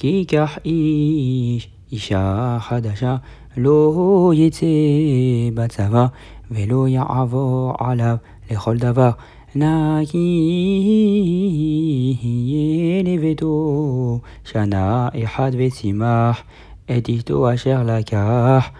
기가 حدشا لو يتي بتفا ولو يعفو على لخل دفا ناكي نفيدو شنا إحد بسماح أديتو أشير لكاح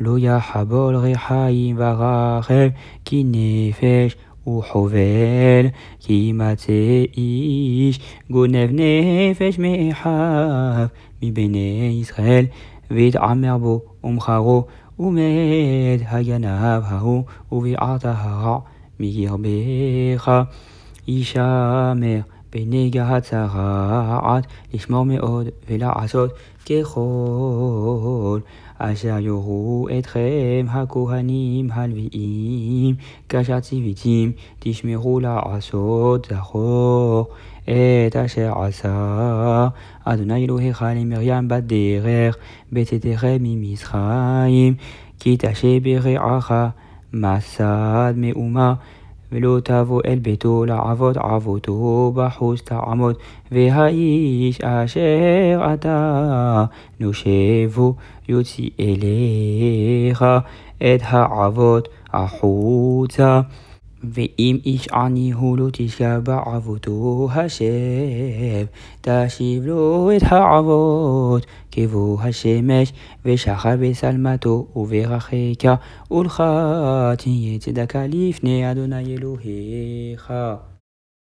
لو يحبو غي بغاخر كي نفش وحفال كيما تعيش قلنا بنفاش ما يحاب من بني إسرائيل فيد عمربو ومخارو وميد هيا هاو وفي عطاها ميغير بيخا إيشامر בנגיע הצרעת לשמור מאוד ולעשות ככל אשר יורו אתכם הכהנים הלוויים כאשר ציוויתים תשמרו לעשות זכור את אשר עשה אדוני אלוהיך למרים בדרך בצאתכם ממצרים כי תשב ברעך מסד מאומה ملوتافو البيتو لعفوت عفوته بحوس تعمد فيهايش أشير أتا نشيفو يوتي إليها إدها عفوت أحوتا ואם ישעני הוא לא תשקע עבודו השם, תשיב לו את העבוד, כבו השמש, ושחר בשלמתו, וברחקה, ולך תהיה צדקה לפני אדוני אלוהיך.